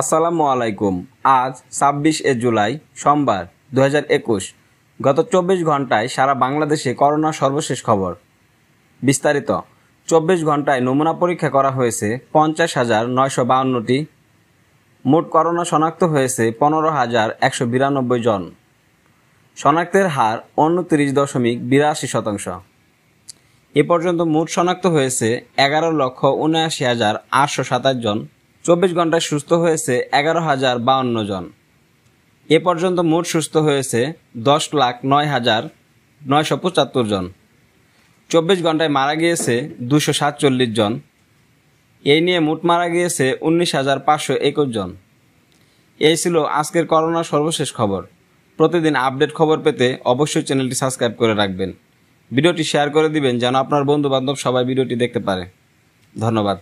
আসসালামু আলাইকুম আজ ছাব্বিশ এ জুলাই সোমবার দু গত চব্বিশ ঘন্টায় সারা বাংলাদেশে করোনা সর্বশেষ খবর বিস্তারিত চব্বিশ ঘন্টায় নমুনা পরীক্ষা করা হয়েছে পঞ্চাশ হাজার নয়শো বাউন্নটি মোট করোনা শনাক্ত হয়েছে পনেরো হাজার একশো বিরানব্বই জন শনাক্তের হার উনত্রিশ দশমিক বিরাশি শতাংশ এ পর্যন্ত মোট শনাক্ত হয়েছে এগারো লক্ষ উনআশি হাজার আটশো সাতাশ জন চব্বিশ ঘন্টায় সুস্থ হয়েছে এগারো হাজার বাউন্ন জন এ পর্যন্ত মোট সুস্থ হয়েছে দশ লাখ নয় হাজার নয়শো পঁচাত্তর জন চব্বিশ ঘন্টায় মারা গিয়েছে দুশো সাতচল্লিশ জন এই নিয়ে মোট মারা গিয়েছে উনিশ হাজার পাঁচশো একুশ জন এই ছিল আজকের করোনা সর্বশেষ খবর প্রতিদিন আপডেট খবর পেতে অবশ্যই চ্যানেলটি সাবস্ক্রাইব করে রাখবেন ভিডিওটি শেয়ার করে দিবেন যেন আপনার বন্ধু বান্ধব সবাই ভিডিওটি দেখতে পারে ধন্যবাদ